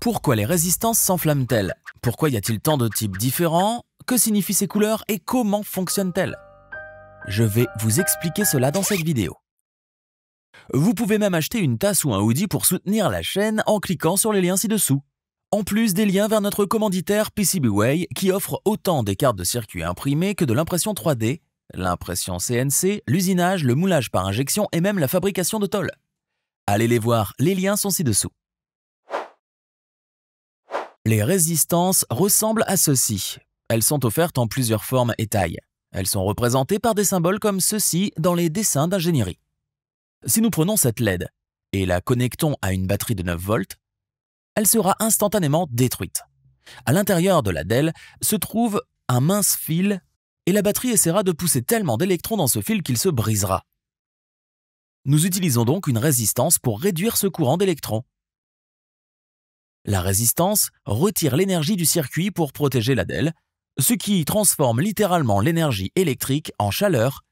Pourquoi les résistances s'enflamment-elles Pourquoi y a-t-il tant de types différents Que signifient ces couleurs et comment fonctionnent-elles Je vais vous expliquer cela dans cette vidéo. Vous pouvez même acheter une tasse ou un hoodie pour soutenir la chaîne en cliquant sur les liens ci-dessous. En plus des liens vers notre commanditaire PCBWay qui offre autant des cartes de circuit imprimées que de l'impression 3D, l'impression CNC, l'usinage, le moulage par injection et même la fabrication de tôles. Allez les voir, les liens sont ci-dessous. Les résistances ressemblent à ceci. Elles sont offertes en plusieurs formes et tailles. Elles sont représentées par des symboles comme ceci dans les dessins d'ingénierie. Si nous prenons cette LED et la connectons à une batterie de 9 volts, elle sera instantanément détruite. À l'intérieur de la DEL se trouve un mince fil et la batterie essaiera de pousser tellement d'électrons dans ce fil qu'il se brisera. Nous utilisons donc une résistance pour réduire ce courant d'électrons la résistance retire l'énergie du circuit pour protéger DEL, ce qui transforme littéralement l'énergie électrique en chaleur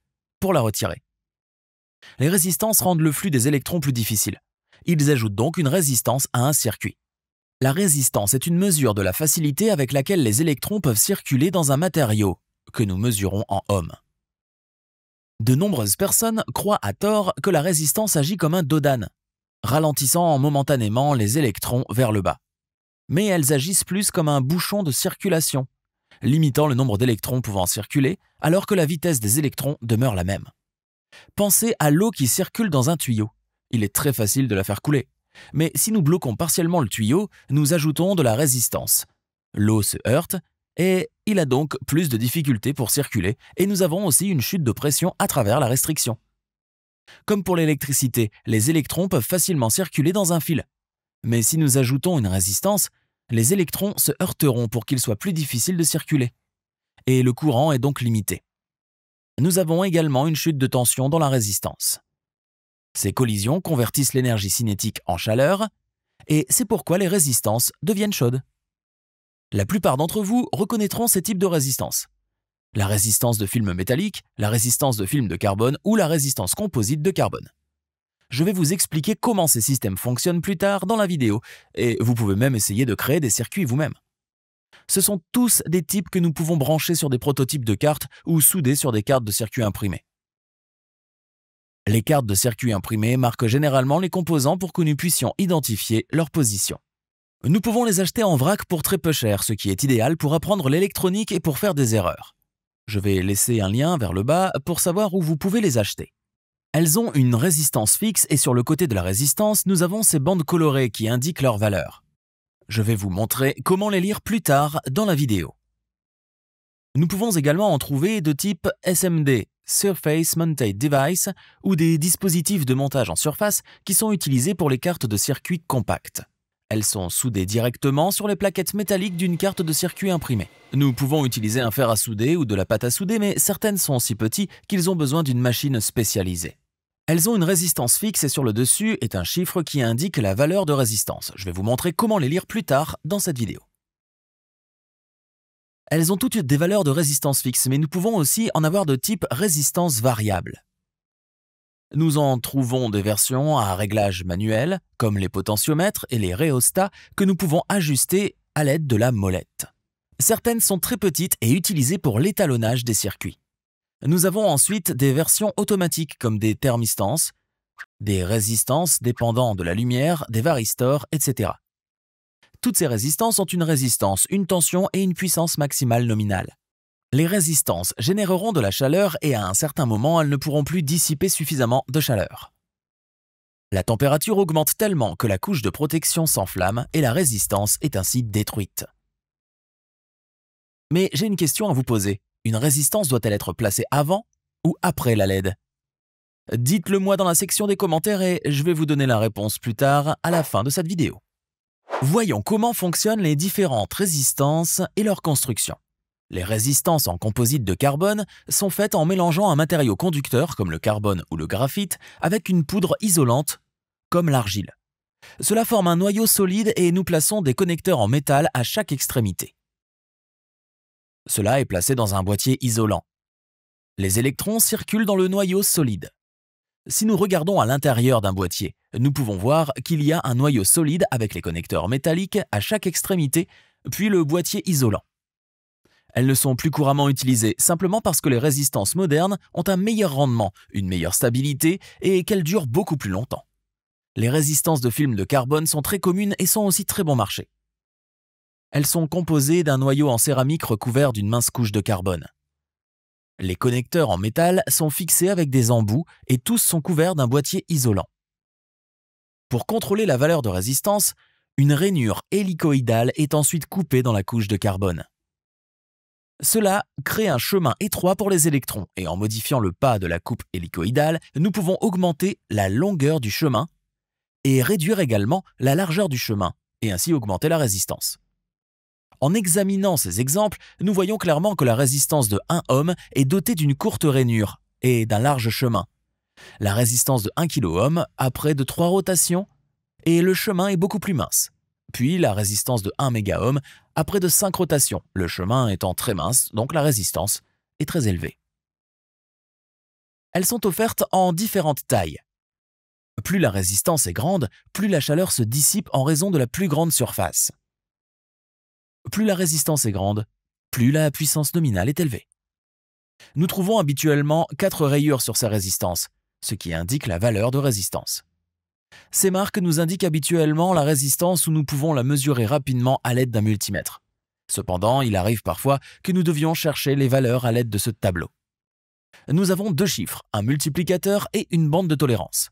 pour la retirer. Les résistances rendent le flux des électrons plus difficile. Ils ajoutent donc une résistance à un circuit. La résistance est une mesure de la facilité avec laquelle les électrons peuvent circuler dans un matériau, que nous mesurons en ohms. De nombreuses personnes croient à tort que la résistance agit comme un dodane, ralentissant momentanément les électrons vers le bas. Mais elles agissent plus comme un bouchon de circulation, limitant le nombre d'électrons pouvant circuler, alors que la vitesse des électrons demeure la même. Pensez à l'eau qui circule dans un tuyau. Il est très facile de la faire couler. Mais si nous bloquons partiellement le tuyau, nous ajoutons de la résistance. L'eau se heurte et il a donc plus de difficultés pour circuler et nous avons aussi une chute de pression à travers la restriction. Comme pour l'électricité, les électrons peuvent facilement circuler dans un fil. Mais si nous ajoutons une résistance, les électrons se heurteront pour qu'il soit plus difficile de circuler. Et le courant est donc limité. Nous avons également une chute de tension dans la résistance. Ces collisions convertissent l'énergie cinétique en chaleur, et c'est pourquoi les résistances deviennent chaudes. La plupart d'entre vous reconnaîtront ces types de résistances la résistance de film métallique, la résistance de film de carbone ou la résistance composite de carbone. Je vais vous expliquer comment ces systèmes fonctionnent plus tard dans la vidéo, et vous pouvez même essayer de créer des circuits vous-même. Ce sont tous des types que nous pouvons brancher sur des prototypes de cartes ou souder sur des cartes de circuits imprimés. Les cartes de circuits imprimés marquent généralement les composants pour que nous puissions identifier leur position. Nous pouvons les acheter en vrac pour très peu cher, ce qui est idéal pour apprendre l'électronique et pour faire des erreurs. Je vais laisser un lien vers le bas pour savoir où vous pouvez les acheter. Elles ont une résistance fixe et sur le côté de la résistance, nous avons ces bandes colorées qui indiquent leur valeur. Je vais vous montrer comment les lire plus tard dans la vidéo. Nous pouvons également en trouver de type SMD, Surface Mounted Device, ou des dispositifs de montage en surface qui sont utilisés pour les cartes de circuit compactes. Elles sont soudées directement sur les plaquettes métalliques d'une carte de circuit imprimée. Nous pouvons utiliser un fer à souder ou de la pâte à souder, mais certaines sont si petites qu'ils ont besoin d'une machine spécialisée. Elles ont une résistance fixe et sur le dessus est un chiffre qui indique la valeur de résistance. Je vais vous montrer comment les lire plus tard dans cette vidéo. Elles ont toutes des valeurs de résistance fixe, mais nous pouvons aussi en avoir de type résistance variable. Nous en trouvons des versions à réglage manuel, comme les potentiomètres et les réostats, que nous pouvons ajuster à l'aide de la molette. Certaines sont très petites et utilisées pour l'étalonnage des circuits. Nous avons ensuite des versions automatiques comme des thermistances, des résistances dépendant de la lumière, des varistors, etc. Toutes ces résistances ont une résistance, une tension et une puissance maximale nominale les résistances généreront de la chaleur et à un certain moment, elles ne pourront plus dissiper suffisamment de chaleur. La température augmente tellement que la couche de protection s'enflamme et la résistance est ainsi détruite. Mais j'ai une question à vous poser. Une résistance doit-elle être placée avant ou après la LED Dites-le moi dans la section des commentaires et je vais vous donner la réponse plus tard à la fin de cette vidéo. Voyons comment fonctionnent les différentes résistances et leur construction. Les résistances en composite de carbone sont faites en mélangeant un matériau conducteur comme le carbone ou le graphite avec une poudre isolante comme l'argile. Cela forme un noyau solide et nous plaçons des connecteurs en métal à chaque extrémité. Cela est placé dans un boîtier isolant. Les électrons circulent dans le noyau solide. Si nous regardons à l'intérieur d'un boîtier, nous pouvons voir qu'il y a un noyau solide avec les connecteurs métalliques à chaque extrémité, puis le boîtier isolant. Elles ne sont plus couramment utilisées simplement parce que les résistances modernes ont un meilleur rendement, une meilleure stabilité et qu'elles durent beaucoup plus longtemps. Les résistances de films de carbone sont très communes et sont aussi très bon marché. Elles sont composées d'un noyau en céramique recouvert d'une mince couche de carbone. Les connecteurs en métal sont fixés avec des embouts et tous sont couverts d'un boîtier isolant. Pour contrôler la valeur de résistance, une rainure hélicoïdale est ensuite coupée dans la couche de carbone. Cela crée un chemin étroit pour les électrons et en modifiant le pas de la coupe hélicoïdale, nous pouvons augmenter la longueur du chemin et réduire également la largeur du chemin et ainsi augmenter la résistance. En examinant ces exemples, nous voyons clairement que la résistance de 1 ohm est dotée d'une courte rainure et d'un large chemin. La résistance de 1 kOhm a près de 3 rotations et le chemin est beaucoup plus mince puis la résistance de 1 mégaohm après de 5 rotations, le chemin étant très mince, donc la résistance est très élevée. Elles sont offertes en différentes tailles. Plus la résistance est grande, plus la chaleur se dissipe en raison de la plus grande surface. Plus la résistance est grande, plus la puissance nominale est élevée. Nous trouvons habituellement 4 rayures sur sa résistance, ce qui indique la valeur de résistance. Ces marques nous indiquent habituellement la résistance où nous pouvons la mesurer rapidement à l'aide d'un multimètre. Cependant, il arrive parfois que nous devions chercher les valeurs à l'aide de ce tableau. Nous avons deux chiffres, un multiplicateur et une bande de tolérance.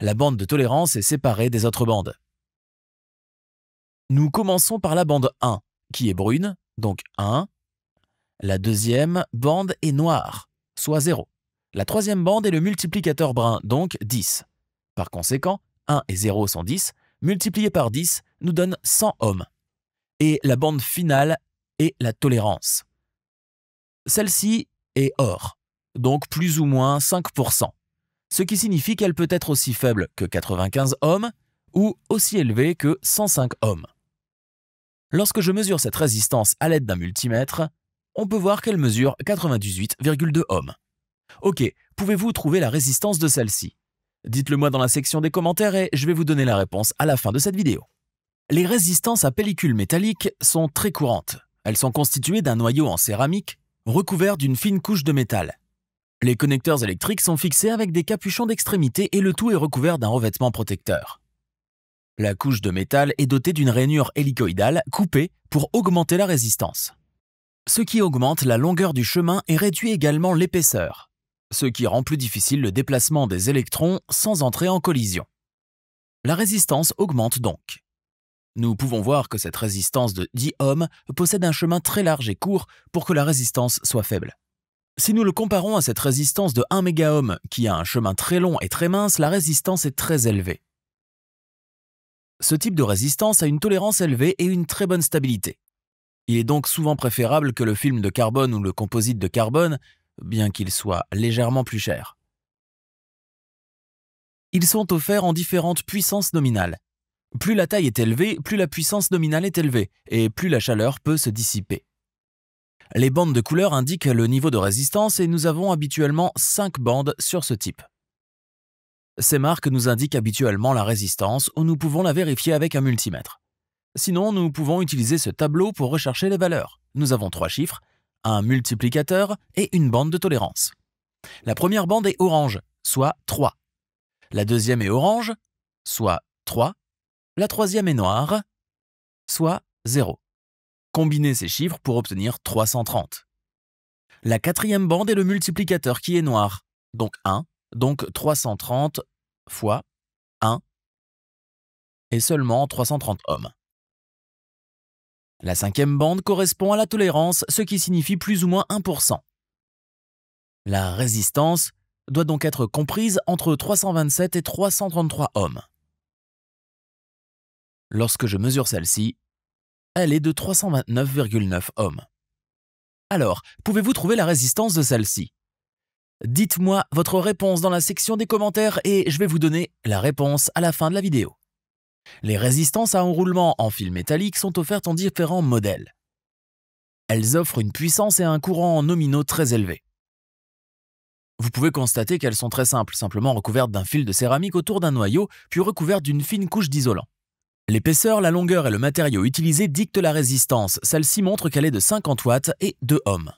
La bande de tolérance est séparée des autres bandes. Nous commençons par la bande 1, qui est brune, donc 1. La deuxième bande est noire, soit 0. La troisième bande est le multiplicateur brun, donc 10. Par conséquent, 1 et 0 sont 10, multiplié par 10 nous donne 100 ohms. Et la bande finale est la tolérance. Celle-ci est or, donc plus ou moins 5%, ce qui signifie qu'elle peut être aussi faible que 95 ohms ou aussi élevée que 105 ohms. Lorsque je mesure cette résistance à l'aide d'un multimètre, on peut voir qu'elle mesure 98,2 ohms. Ok, pouvez-vous trouver la résistance de celle-ci Dites-le moi dans la section des commentaires et je vais vous donner la réponse à la fin de cette vidéo. Les résistances à pellicules métalliques sont très courantes. Elles sont constituées d'un noyau en céramique recouvert d'une fine couche de métal. Les connecteurs électriques sont fixés avec des capuchons d'extrémité et le tout est recouvert d'un revêtement protecteur. La couche de métal est dotée d'une rainure hélicoïdale coupée pour augmenter la résistance. Ce qui augmente la longueur du chemin et réduit également l'épaisseur ce qui rend plus difficile le déplacement des électrons sans entrer en collision. La résistance augmente donc. Nous pouvons voir que cette résistance de 10 ohms possède un chemin très large et court pour que la résistance soit faible. Si nous le comparons à cette résistance de 1 mégaohm qui a un chemin très long et très mince, la résistance est très élevée. Ce type de résistance a une tolérance élevée et une très bonne stabilité. Il est donc souvent préférable que le film de carbone ou le composite de carbone bien qu'ils soient légèrement plus chers. Ils sont offerts en différentes puissances nominales. Plus la taille est élevée, plus la puissance nominale est élevée, et plus la chaleur peut se dissiper. Les bandes de couleur indiquent le niveau de résistance et nous avons habituellement 5 bandes sur ce type. Ces marques nous indiquent habituellement la résistance ou nous pouvons la vérifier avec un multimètre. Sinon, nous pouvons utiliser ce tableau pour rechercher les valeurs. Nous avons trois chiffres, un multiplicateur et une bande de tolérance. La première bande est orange, soit 3. La deuxième est orange, soit 3. La troisième est noire, soit 0. Combinez ces chiffres pour obtenir 330. La quatrième bande est le multiplicateur qui est noir, donc 1, donc 330 fois 1 et seulement 330 hommes. La cinquième bande correspond à la tolérance, ce qui signifie plus ou moins 1%. La résistance doit donc être comprise entre 327 et 333 ohms. Lorsque je mesure celle-ci, elle est de 329,9 ohms. Alors, pouvez-vous trouver la résistance de celle-ci Dites-moi votre réponse dans la section des commentaires et je vais vous donner la réponse à la fin de la vidéo. Les résistances à enroulement en fil métallique sont offertes en différents modèles. Elles offrent une puissance et un courant en nominaux très élevés. Vous pouvez constater qu'elles sont très simples, simplement recouvertes d'un fil de céramique autour d'un noyau, puis recouvertes d'une fine couche d'isolant. L'épaisseur, la longueur et le matériau utilisé dictent la résistance. Celle-ci montre qu'elle est de 50 watts et 2 ohms.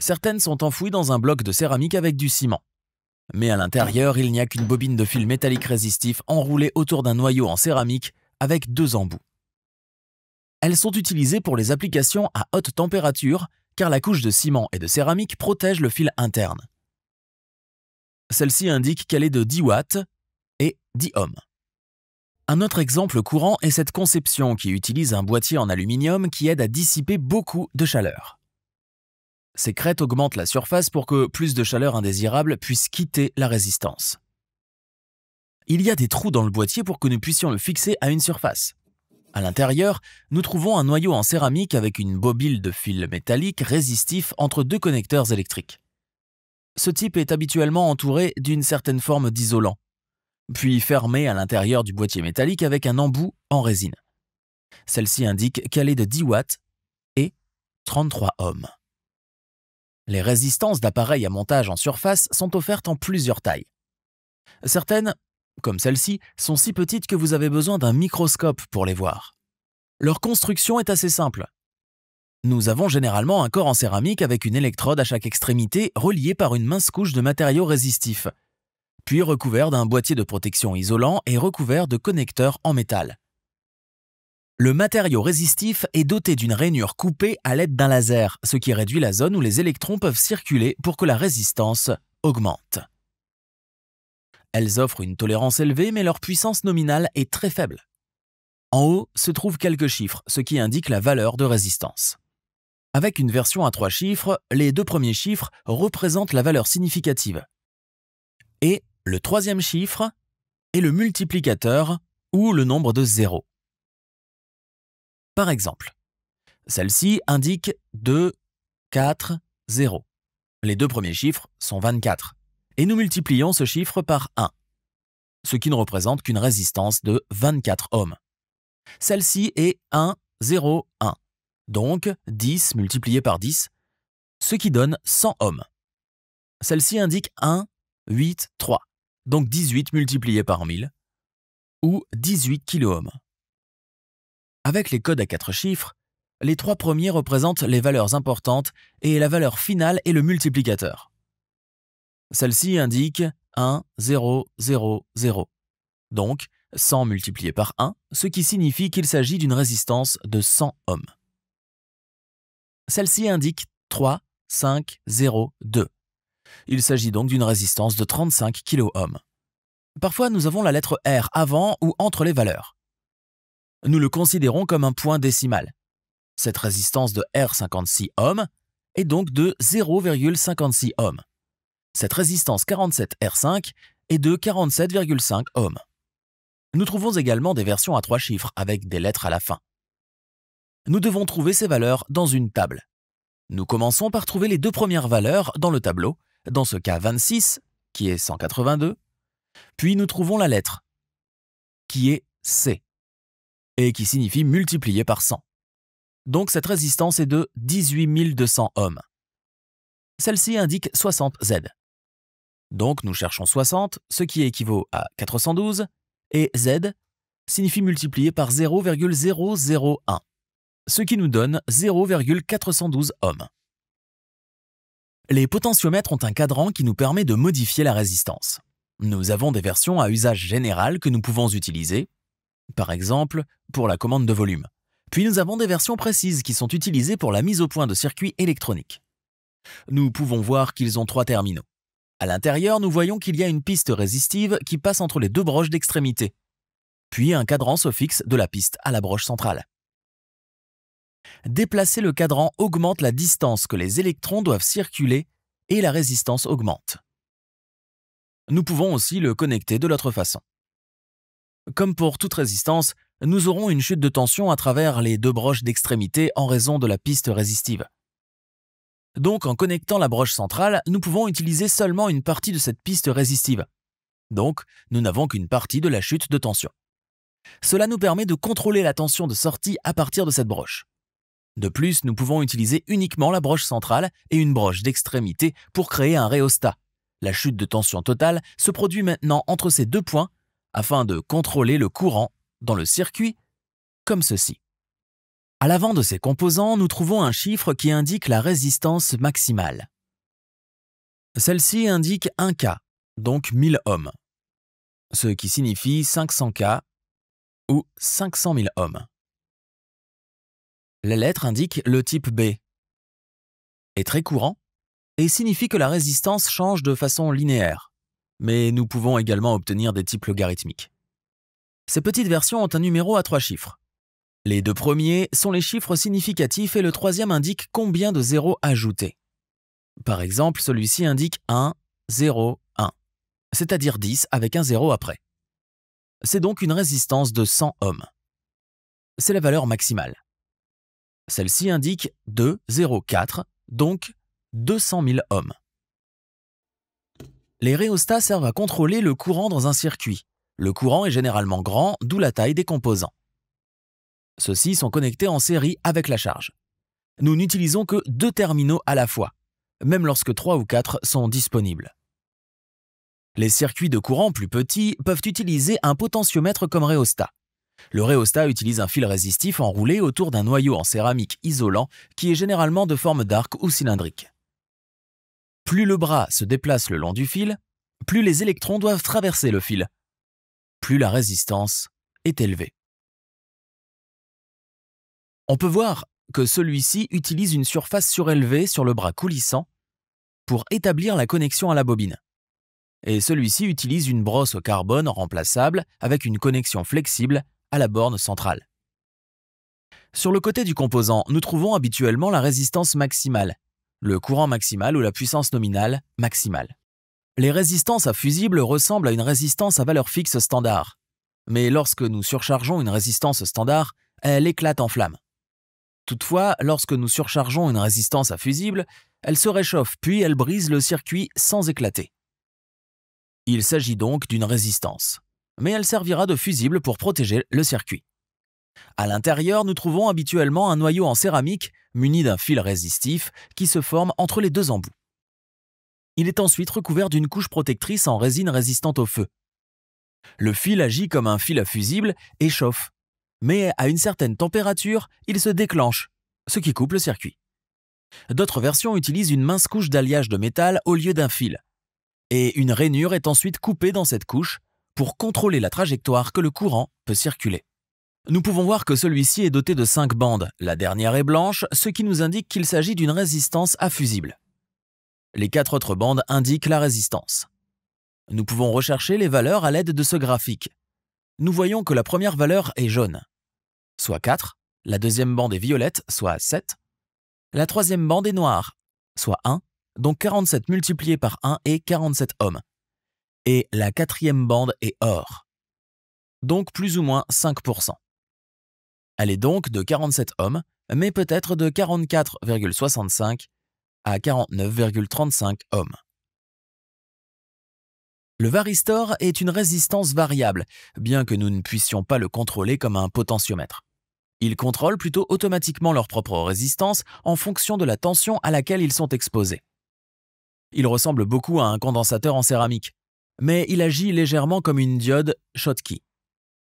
Certaines sont enfouies dans un bloc de céramique avec du ciment. Mais à l'intérieur, il n'y a qu'une bobine de fil métallique résistif enroulée autour d'un noyau en céramique avec deux embouts. Elles sont utilisées pour les applications à haute température car la couche de ciment et de céramique protège le fil interne. Celle-ci indique qu'elle est de 10 watts et 10 ohms. Un autre exemple courant est cette conception qui utilise un boîtier en aluminium qui aide à dissiper beaucoup de chaleur. Ces crêtes augmentent la surface pour que plus de chaleur indésirable puisse quitter la résistance. Il y a des trous dans le boîtier pour que nous puissions le fixer à une surface. À l'intérieur, nous trouvons un noyau en céramique avec une bobine de fil métallique résistif entre deux connecteurs électriques. Ce type est habituellement entouré d'une certaine forme d'isolant, puis fermé à l'intérieur du boîtier métallique avec un embout en résine. Celle-ci indique qu'elle est de 10 watts et 33 ohms. Les résistances d'appareils à montage en surface sont offertes en plusieurs tailles. Certaines, comme celle-ci, sont si petites que vous avez besoin d'un microscope pour les voir. Leur construction est assez simple. Nous avons généralement un corps en céramique avec une électrode à chaque extrémité reliée par une mince couche de matériaux résistifs, puis recouvert d'un boîtier de protection isolant et recouvert de connecteurs en métal. Le matériau résistif est doté d'une rainure coupée à l'aide d'un laser, ce qui réduit la zone où les électrons peuvent circuler pour que la résistance augmente. Elles offrent une tolérance élevée, mais leur puissance nominale est très faible. En haut se trouvent quelques chiffres, ce qui indique la valeur de résistance. Avec une version à trois chiffres, les deux premiers chiffres représentent la valeur significative. Et le troisième chiffre est le multiplicateur ou le nombre de zéros. Par exemple, celle-ci indique 2, 4, 0. Les deux premiers chiffres sont 24. Et nous multiplions ce chiffre par 1, ce qui ne représente qu'une résistance de 24 ohms. Celle-ci est 1, 0, 1. Donc 10 multiplié par 10, ce qui donne 100 ohms. Celle-ci indique 1, 8, 3. Donc 18 multiplié par 1000, ou 18 kOhm. Avec les codes à quatre chiffres, les trois premiers représentent les valeurs importantes et la valeur finale est le multiplicateur. Celle-ci indique 1, 0, 0, 0. Donc 100 multiplié par 1, ce qui signifie qu'il s'agit d'une résistance de 100 ohms. Celle-ci indique 3, 5, 0, 2. Il s'agit donc d'une résistance de 35 kOhm. Parfois, nous avons la lettre R avant ou entre les valeurs nous le considérons comme un point décimal. Cette résistance de R56 ohms est donc de 0,56 ohms. Cette résistance 47R5 est de 47,5 ohms. Nous trouvons également des versions à trois chiffres avec des lettres à la fin. Nous devons trouver ces valeurs dans une table. Nous commençons par trouver les deux premières valeurs dans le tableau, dans ce cas 26, qui est 182, puis nous trouvons la lettre, qui est C et qui signifie multiplié par 100. Donc cette résistance est de 18 200 ohms. Celle-ci indique 60 Z. Donc nous cherchons 60, ce qui équivaut à 412, et Z signifie multiplié par 0,001, ce qui nous donne 0,412 ohms. Les potentiomètres ont un cadran qui nous permet de modifier la résistance. Nous avons des versions à usage général que nous pouvons utiliser, par exemple pour la commande de volume. Puis nous avons des versions précises qui sont utilisées pour la mise au point de circuits électroniques. Nous pouvons voir qu'ils ont trois terminaux. À l'intérieur, nous voyons qu'il y a une piste résistive qui passe entre les deux broches d'extrémité, puis un cadran se fixe de la piste à la broche centrale. Déplacer le cadran augmente la distance que les électrons doivent circuler et la résistance augmente. Nous pouvons aussi le connecter de l'autre façon. Comme pour toute résistance, nous aurons une chute de tension à travers les deux broches d'extrémité en raison de la piste résistive. Donc en connectant la broche centrale, nous pouvons utiliser seulement une partie de cette piste résistive. Donc nous n'avons qu'une partie de la chute de tension. Cela nous permet de contrôler la tension de sortie à partir de cette broche. De plus, nous pouvons utiliser uniquement la broche centrale et une broche d'extrémité pour créer un rhéostat. La chute de tension totale se produit maintenant entre ces deux points afin de contrôler le courant dans le circuit, comme ceci. À l'avant de ces composants, nous trouvons un chiffre qui indique la résistance maximale. Celle-ci indique 1K, donc 1000 ohms, ce qui signifie 500K ou 500 000 ohms. La lettre indique le type B, est très courant et signifie que la résistance change de façon linéaire mais nous pouvons également obtenir des types logarithmiques. Ces petites versions ont un numéro à trois chiffres. Les deux premiers sont les chiffres significatifs et le troisième indique combien de zéros ajoutés. Par exemple, celui-ci indique 1, 0, 1, c'est-à-dire 10 avec un zéro après. C'est donc une résistance de 100 ohms. C'est la valeur maximale. Celle-ci indique 2, 0, 4, donc 200 000 ohms. Les réostats servent à contrôler le courant dans un circuit. Le courant est généralement grand, d'où la taille des composants. Ceux-ci sont connectés en série avec la charge. Nous n'utilisons que deux terminaux à la fois, même lorsque trois ou quatre sont disponibles. Les circuits de courant plus petits peuvent utiliser un potentiomètre comme réostat. Le réostat utilise un fil résistif enroulé autour d'un noyau en céramique isolant qui est généralement de forme d'arc ou cylindrique. Plus le bras se déplace le long du fil, plus les électrons doivent traverser le fil, plus la résistance est élevée. On peut voir que celui-ci utilise une surface surélevée sur le bras coulissant pour établir la connexion à la bobine. Et celui-ci utilise une brosse au carbone remplaçable avec une connexion flexible à la borne centrale. Sur le côté du composant, nous trouvons habituellement la résistance maximale, le courant maximal ou la puissance nominale maximale. Les résistances à fusibles ressemblent à une résistance à valeur fixe standard. Mais lorsque nous surchargeons une résistance standard, elle éclate en flammes. Toutefois, lorsque nous surchargeons une résistance à fusible, elle se réchauffe puis elle brise le circuit sans éclater. Il s'agit donc d'une résistance, mais elle servira de fusible pour protéger le circuit. À l'intérieur, nous trouvons habituellement un noyau en céramique muni d'un fil résistif qui se forme entre les deux embouts. Il est ensuite recouvert d'une couche protectrice en résine résistante au feu. Le fil agit comme un fil à fusible et chauffe, mais à une certaine température, il se déclenche, ce qui coupe le circuit. D'autres versions utilisent une mince couche d'alliage de métal au lieu d'un fil, et une rainure est ensuite coupée dans cette couche pour contrôler la trajectoire que le courant peut circuler. Nous pouvons voir que celui-ci est doté de 5 bandes, la dernière est blanche, ce qui nous indique qu'il s'agit d'une résistance à fusible. Les quatre autres bandes indiquent la résistance. Nous pouvons rechercher les valeurs à l'aide de ce graphique. Nous voyons que la première valeur est jaune, soit 4, la deuxième bande est violette, soit 7, la troisième bande est noire, soit 1, donc 47 multiplié par 1 est 47 ohms. Et la quatrième bande est or, donc plus ou moins 5%. Elle est donc de 47 hommes, mais peut-être de 44,65 à 49,35 hommes. Le varistor est une résistance variable, bien que nous ne puissions pas le contrôler comme un potentiomètre. Ils contrôlent plutôt automatiquement leur propre résistance en fonction de la tension à laquelle ils sont exposés. Il ressemble beaucoup à un condensateur en céramique, mais il agit légèrement comme une diode Schottky.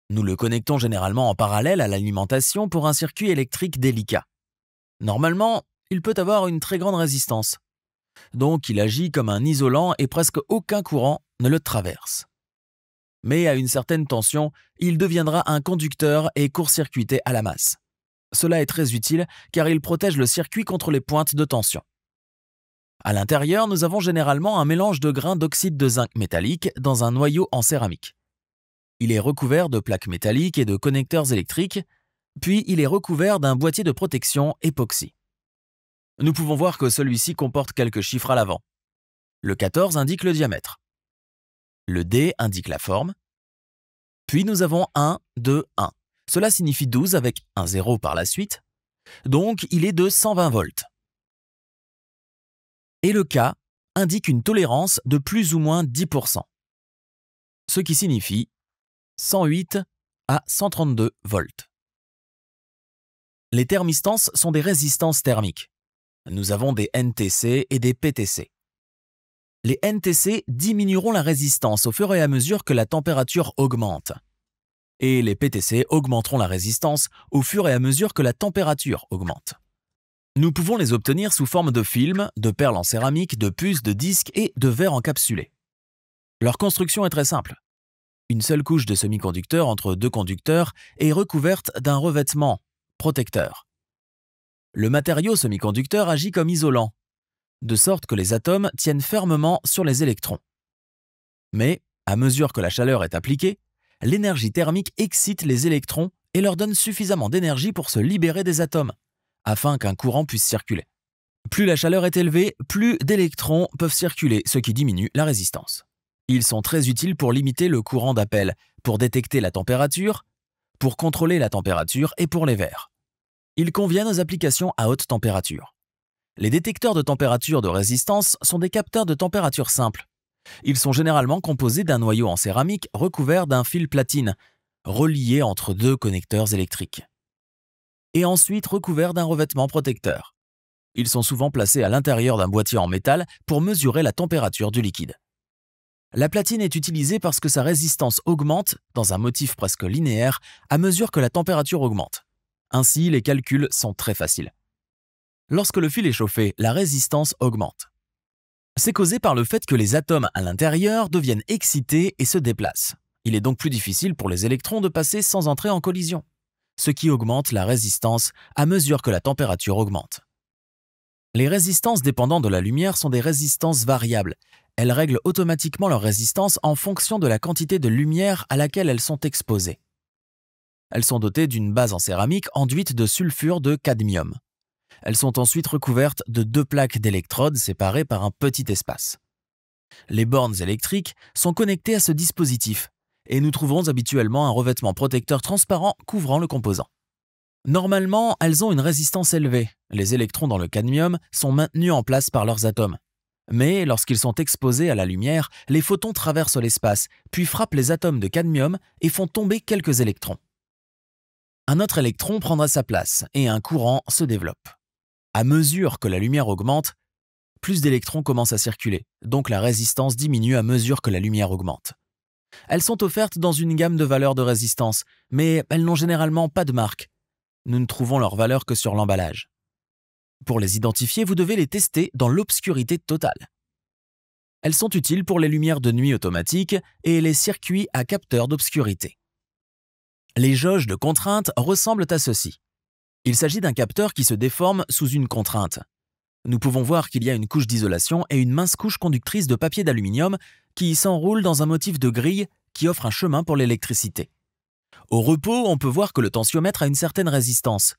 Nous le connectons généralement en parallèle à l'alimentation pour un circuit électrique délicat. Normalement, il peut avoir une très grande résistance. Donc il agit comme un isolant et presque aucun courant ne le traverse. Mais à une certaine tension, il deviendra un conducteur et court-circuité à la masse. Cela est très utile car il protège le circuit contre les pointes de tension. À l'intérieur, nous avons généralement un mélange de grains d'oxyde de zinc métallique dans un noyau en céramique. Il est recouvert de plaques métalliques et de connecteurs électriques, puis il est recouvert d'un boîtier de protection époxy. Nous pouvons voir que celui-ci comporte quelques chiffres à l'avant. Le 14 indique le diamètre. Le D indique la forme. Puis nous avons 1, 2, 1. Cela signifie 12 avec un 0 par la suite. Donc il est de 120 volts. Et le K indique une tolérance de plus ou moins 10%. Ce qui signifie 108 à 132 volts. Les thermistances sont des résistances thermiques. Nous avons des NTC et des PTC. Les NTC diminueront la résistance au fur et à mesure que la température augmente. Et les PTC augmenteront la résistance au fur et à mesure que la température augmente. Nous pouvons les obtenir sous forme de films, de perles en céramique, de puces, de disques et de verres encapsulés. Leur construction est très simple. Une seule couche de semi-conducteur entre deux conducteurs est recouverte d'un revêtement, protecteur. Le matériau semi-conducteur agit comme isolant, de sorte que les atomes tiennent fermement sur les électrons. Mais, à mesure que la chaleur est appliquée, l'énergie thermique excite les électrons et leur donne suffisamment d'énergie pour se libérer des atomes, afin qu'un courant puisse circuler. Plus la chaleur est élevée, plus d'électrons peuvent circuler, ce qui diminue la résistance. Ils sont très utiles pour limiter le courant d'appel, pour détecter la température, pour contrôler la température et pour les verres. Ils conviennent aux applications à haute température. Les détecteurs de température de résistance sont des capteurs de température simples. Ils sont généralement composés d'un noyau en céramique recouvert d'un fil platine, relié entre deux connecteurs électriques. Et ensuite recouvert d'un revêtement protecteur. Ils sont souvent placés à l'intérieur d'un boîtier en métal pour mesurer la température du liquide. La platine est utilisée parce que sa résistance augmente, dans un motif presque linéaire, à mesure que la température augmente. Ainsi, les calculs sont très faciles. Lorsque le fil est chauffé, la résistance augmente. C'est causé par le fait que les atomes à l'intérieur deviennent excités et se déplacent. Il est donc plus difficile pour les électrons de passer sans entrer en collision, ce qui augmente la résistance à mesure que la température augmente. Les résistances dépendant de la lumière sont des résistances variables elles règlent automatiquement leur résistance en fonction de la quantité de lumière à laquelle elles sont exposées. Elles sont dotées d'une base en céramique enduite de sulfure de cadmium. Elles sont ensuite recouvertes de deux plaques d'électrodes séparées par un petit espace. Les bornes électriques sont connectées à ce dispositif et nous trouverons habituellement un revêtement protecteur transparent couvrant le composant. Normalement, elles ont une résistance élevée. Les électrons dans le cadmium sont maintenus en place par leurs atomes. Mais lorsqu'ils sont exposés à la lumière, les photons traversent l'espace, puis frappent les atomes de cadmium et font tomber quelques électrons. Un autre électron prendra sa place et un courant se développe. À mesure que la lumière augmente, plus d'électrons commencent à circuler, donc la résistance diminue à mesure que la lumière augmente. Elles sont offertes dans une gamme de valeurs de résistance, mais elles n'ont généralement pas de marque. Nous ne trouvons leur valeur que sur l'emballage. Pour les identifier, vous devez les tester dans l'obscurité totale. Elles sont utiles pour les lumières de nuit automatiques et les circuits à capteurs d'obscurité. Les jauges de contrainte ressemblent à ceci. Il s'agit d'un capteur qui se déforme sous une contrainte. Nous pouvons voir qu'il y a une couche d'isolation et une mince couche conductrice de papier d'aluminium qui s'enroule dans un motif de grille qui offre un chemin pour l'électricité. Au repos, on peut voir que le tensiomètre a une certaine résistance.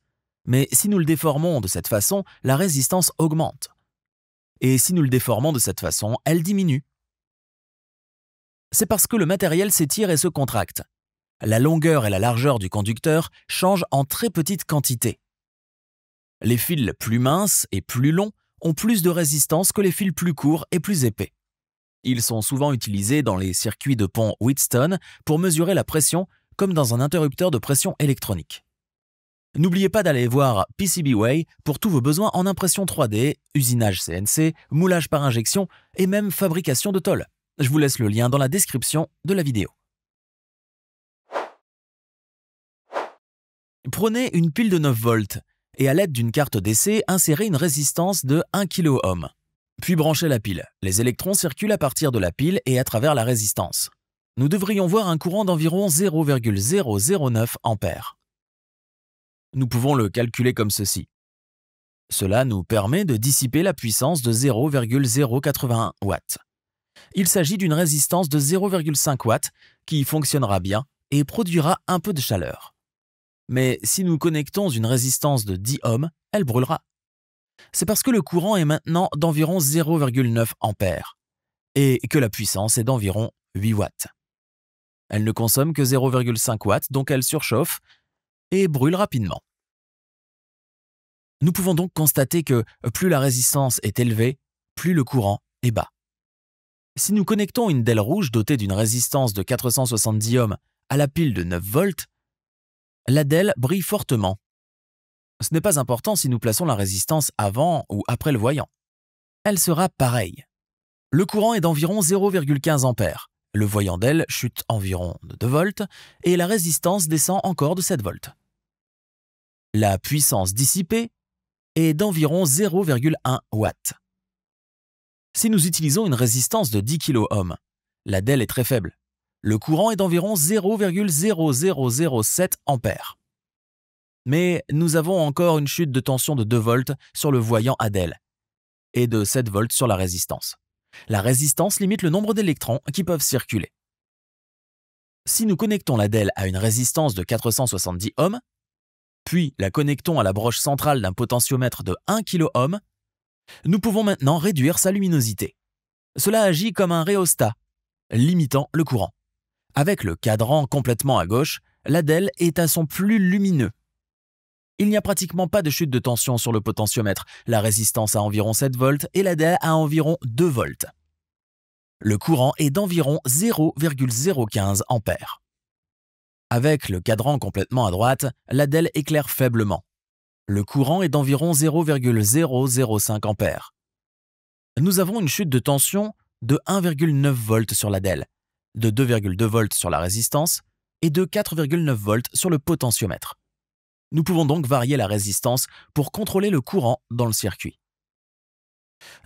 Mais si nous le déformons de cette façon, la résistance augmente. Et si nous le déformons de cette façon, elle diminue. C'est parce que le matériel s'étire et se contracte. La longueur et la largeur du conducteur changent en très petites quantités. Les fils plus minces et plus longs ont plus de résistance que les fils plus courts et plus épais. Ils sont souvent utilisés dans les circuits de pont Wheatstone pour mesurer la pression comme dans un interrupteur de pression électronique. N'oubliez pas d'aller voir PCBWay pour tous vos besoins en impression 3D, usinage CNC, moulage par injection et même fabrication de tôle. Je vous laisse le lien dans la description de la vidéo. Prenez une pile de 9 volts et à l'aide d'une carte d'essai, insérez une résistance de 1 kOhm. Puis branchez la pile. Les électrons circulent à partir de la pile et à travers la résistance. Nous devrions voir un courant d'environ 0,009 A nous pouvons le calculer comme ceci. Cela nous permet de dissiper la puissance de 0,081 watts. Il s'agit d'une résistance de 0,5 watts qui fonctionnera bien et produira un peu de chaleur. Mais si nous connectons une résistance de 10 ohms, elle brûlera. C'est parce que le courant est maintenant d'environ 0,9 ampères et que la puissance est d'environ 8 watts. Elle ne consomme que 0,5 watts, donc elle surchauffe et brûle rapidement. Nous pouvons donc constater que plus la résistance est élevée, plus le courant est bas. Si nous connectons une DEL rouge dotée d'une résistance de 470 ohms à la pile de 9 volts, la DEL brille fortement. Ce n'est pas important si nous plaçons la résistance avant ou après le voyant. Elle sera pareille. Le courant est d'environ 0,15 A le voyant d'elle chute environ de 2 volts et la résistance descend encore de 7 volts. La puissance dissipée est d'environ 0,1 watts. Si nous utilisons une résistance de 10 kOhm, la DEL est très faible. Le courant est d'environ 0,0007 ampères. Mais nous avons encore une chute de tension de 2 volts sur le voyant à et de 7 volts sur la résistance. La résistance limite le nombre d'électrons qui peuvent circuler. Si nous connectons la DEL à une résistance de 470 ohms, puis la connectons à la broche centrale d'un potentiomètre de 1 kOhm, nous pouvons maintenant réduire sa luminosité. Cela agit comme un rhéostat, limitant le courant. Avec le cadran complètement à gauche, la DEL est à son plus lumineux il n'y a pratiquement pas de chute de tension sur le potentiomètre, la résistance à environ 7 volts et DEL à environ 2 volts. Le courant est d'environ 0,015 ampères. Avec le cadran complètement à droite, DEL éclaire faiblement. Le courant est d'environ 0,005 ampères. Nous avons une chute de tension de 1,9 volts sur DEL, de 2,2 volts sur la résistance et de 4,9 volts sur le potentiomètre. Nous pouvons donc varier la résistance pour contrôler le courant dans le circuit.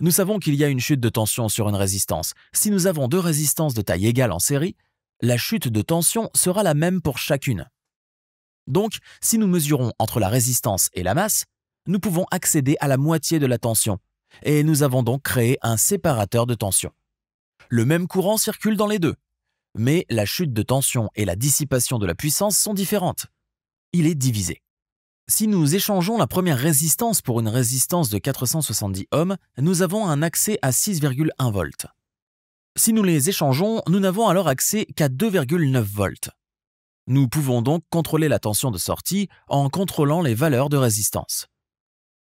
Nous savons qu'il y a une chute de tension sur une résistance. Si nous avons deux résistances de taille égale en série, la chute de tension sera la même pour chacune. Donc, si nous mesurons entre la résistance et la masse, nous pouvons accéder à la moitié de la tension, et nous avons donc créé un séparateur de tension. Le même courant circule dans les deux, mais la chute de tension et la dissipation de la puissance sont différentes. Il est divisé. Si nous échangeons la première résistance pour une résistance de 470 ohms, nous avons un accès à 6,1 volts. Si nous les échangeons, nous n'avons alors accès qu'à 2,9 volts. Nous pouvons donc contrôler la tension de sortie en contrôlant les valeurs de résistance.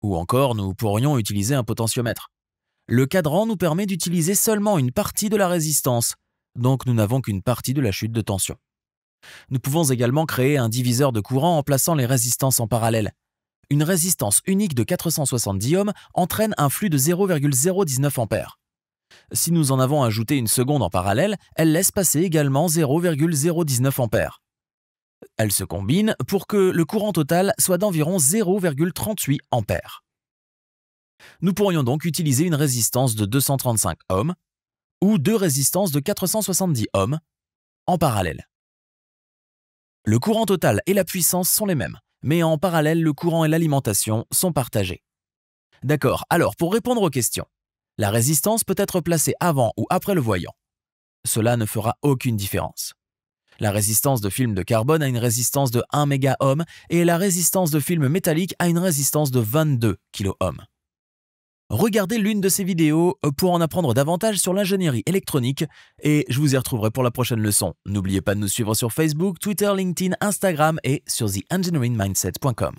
Ou encore, nous pourrions utiliser un potentiomètre. Le cadran nous permet d'utiliser seulement une partie de la résistance, donc nous n'avons qu'une partie de la chute de tension. Nous pouvons également créer un diviseur de courant en plaçant les résistances en parallèle. Une résistance unique de 470 ohms entraîne un flux de 0,019 ampères. Si nous en avons ajouté une seconde en parallèle, elle laisse passer également 0,019 ampères. Elle se combine pour que le courant total soit d'environ 0,38 ampères. Nous pourrions donc utiliser une résistance de 235 ohms ou deux résistances de 470 ohms en parallèle. Le courant total et la puissance sont les mêmes, mais en parallèle, le courant et l'alimentation sont partagés. D'accord, alors pour répondre aux questions, la résistance peut être placée avant ou après le voyant. Cela ne fera aucune différence. La résistance de film de carbone a une résistance de 1 mégaohm et la résistance de film métallique a une résistance de 22 kΩ. Regardez l'une de ces vidéos euh, pour en apprendre davantage sur l'ingénierie électronique et je vous y retrouverai pour la prochaine leçon. N'oubliez pas de nous suivre sur Facebook, Twitter, LinkedIn, Instagram et sur theengineeringmindset.com.